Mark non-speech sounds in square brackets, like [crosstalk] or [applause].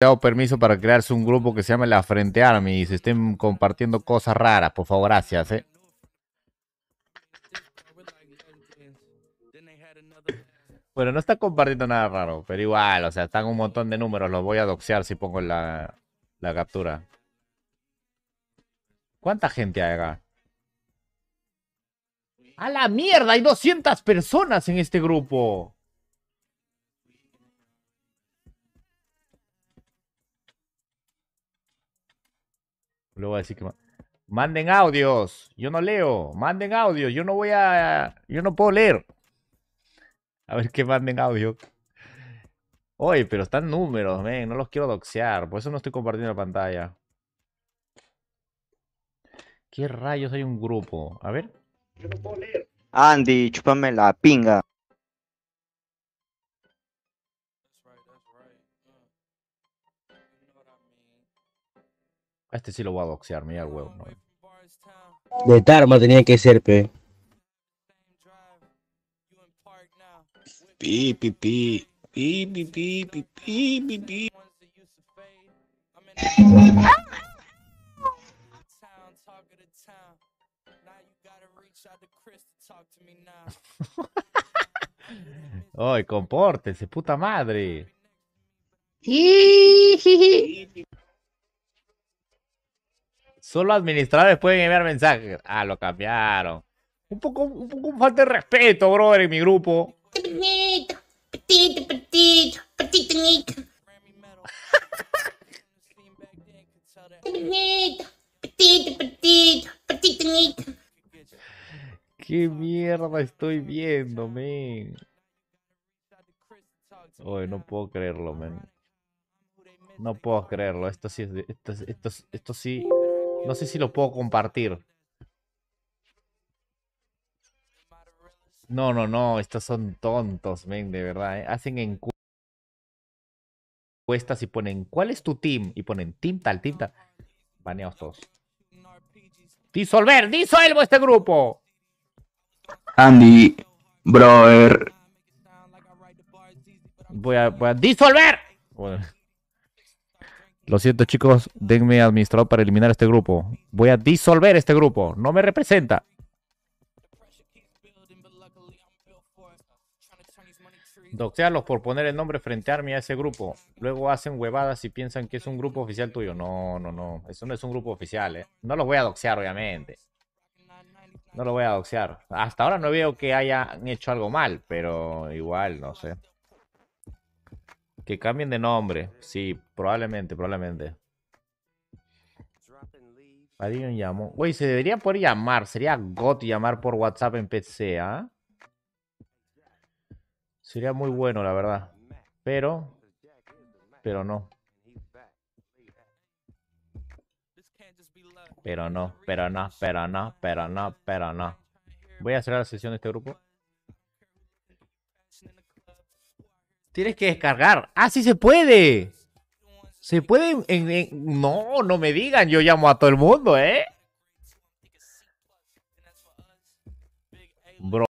dado permiso para crearse un grupo que se llama La Frente Army y se estén compartiendo cosas raras. Por favor, gracias, eh. Bueno, no está compartiendo nada raro, pero igual, o sea, están un montón de números. Los voy a doxear si pongo la, la captura. ¿Cuánta gente hay acá? ¡A la mierda! Hay 200 personas en este grupo. Luego a decir que... Manden audios. Yo no leo. Manden audios. Yo no voy a... Yo no puedo leer. A ver qué manden audio. Oye, pero están números, men. No los quiero doxear. Por eso no estoy compartiendo la pantalla. ¿Qué rayos hay un grupo? A ver. Yo no puedo leer. Andy, chúpame la pinga. Este sí lo voy a doxear, mira el huevo. De Tarma tenía que ser, pe. Pi, pi, pi. Pi, pi, pi, pi, pi, pi, pi. [laughs] Ay, compórtese, puta madre. Solo administradores pueden enviar mensajes. Ah, lo cambiaron. Un poco, un poco falta de respeto, brother, en mi grupo. ¿Qué mierda estoy viendo, men? Hoy no puedo creerlo, men. No puedo creerlo. Esto sí es esto sí no sé si lo puedo compartir. No, no, no, estos son tontos, men, de verdad. ¿eh? Hacen encuestas y ponen, ¿cuál es tu team? Y ponen, team tal, team tal. Baneados todos. Disolver, disuelvo este grupo. Andy, brother. Voy a, voy a disolver. Bueno. Lo siento chicos, denme administrador para eliminar este grupo. Voy a disolver este grupo. No me representa. Doxearlos por poner el nombre frente a mí a ese grupo. Luego hacen huevadas y piensan que es un grupo oficial tuyo. No, no, no. Eso no es un grupo oficial, ¿eh? No los voy a doxear, obviamente. No los voy a doxear. Hasta ahora no veo que hayan hecho algo mal, pero igual, no sé. Que cambien de nombre. Sí, probablemente, probablemente. Padrino llamo. Güey, se debería poder llamar. Sería GOT llamar por WhatsApp en PC, ¿ah? Sería muy bueno, la verdad. Pero. Pero no. Pero no, pero no, pero no, pero no, pero no. Voy a cerrar la sesión de este grupo. Tienes que descargar. ¡Ah, sí se puede! Se puede. En, No, no me digan, yo llamo a todo el mundo, ¿eh? Bro.